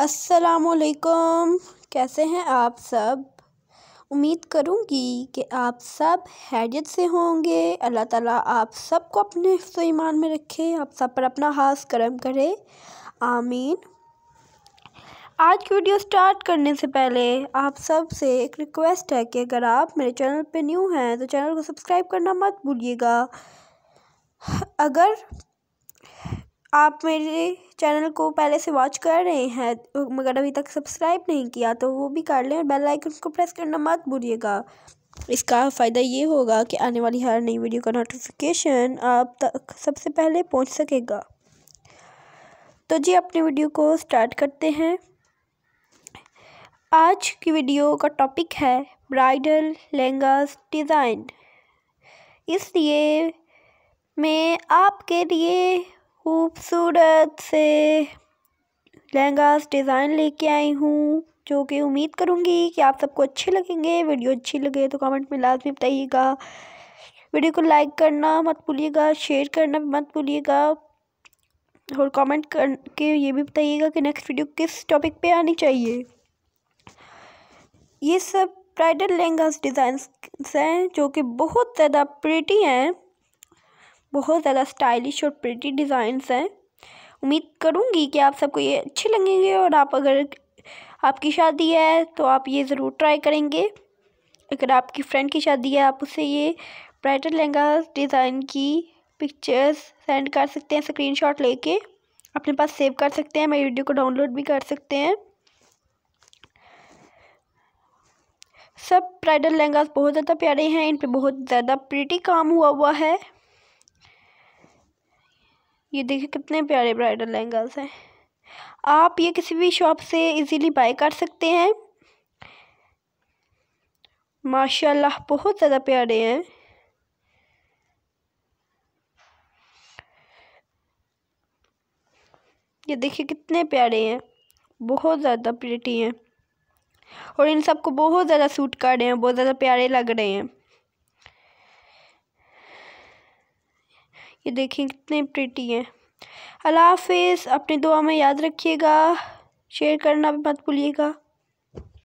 असलकुम कैसे हैं आप सब उम्मीद करूंगी कि आप सब हैरियत से होंगे अल्लाह ताला आप सबको अपने ईमान में रखे आप सब पर अपना हाथ करम करे आमीन आज की वीडियो स्टार्ट करने से पहले आप सब से एक रिक्वेस्ट है कि अगर आप मेरे चैनल पे न्यू हैं तो चैनल को सब्सक्राइब करना मत भूलिएगा अगर आप मेरे चैनल को पहले से वॉच कर रहे हैं मगर अभी तक सब्सक्राइब नहीं किया तो वो भी कर लें और बेल आइकन को प्रेस करना मत भूलिएगा इसका फ़ायदा ये होगा कि आने वाली हर नई वीडियो का नोटिफिकेशन आप तक सबसे पहले पहुंच सकेगा तो जी अपनी वीडियो को स्टार्ट करते हैं आज की वीडियो का टॉपिक है ब्राइडल लहंगास डिज़ाइन इसलिए मैं आपके लिए खूबसूरत से लहंगास डिज़ाइन लेके आई हूँ जो कि उम्मीद करूँगी कि आप सबको अच्छे लगेंगे वीडियो अच्छी लगे तो कमेंट में लाजमी बताइएगा वीडियो को लाइक करना मत भूलिएगा शेयर करना मत भूलिएगा और कमेंट करके ये भी बताइएगा कि नेक्स्ट वीडियो किस टॉपिक पे आनी चाहिए ये सब ब्राइडल लहंगास डिज़ाइंस हैं जो कि बहुत ज़्यादा प्रिटी हैं बहुत ज़्यादा स्टाइलिश और प्रिटी डिज़ाइंस हैं उम्मीद करूँगी कि आप सबको ये अच्छे लगेंगे और आप अगर आपकी शादी है तो आप ये ज़रूर ट्राई करेंगे अगर आपकी फ्रेंड की शादी है आप उसे ये ब्राइडल लहंगा डिज़ाइन की पिक्चर्स सेंड कर सकते हैं स्क्रीनशॉट लेके अपने पास सेव कर सकते हैं मेरी वीडियो को डाउनलोड भी कर सकते हैं सब ब्राइडल लहंगा बहुत ज़्यादा प्यारे हैं इन पर बहुत ज़्यादा प्रिटी काम हुआ हुआ है ये देखिए कितने प्यारे ब्राइडल लहंगाज हैं आप ये किसी भी शॉप से इजीली बाय कर सकते हैं माशाल्लाह बहुत ज़्यादा प्यारे हैं ये देखिए कितने प्यारे हैं बहुत ज़्यादा प्रिटी हैं और इन सबको बहुत ज़्यादा सूट कर रहे हैं बहुत ज़्यादा प्यारे लग रहे हैं ये देखें कितने प्रिटी हैं अल्लाह हाफिज़ अपनी दुआ में याद रखिएगा शेयर करना भी मत भूलिएगा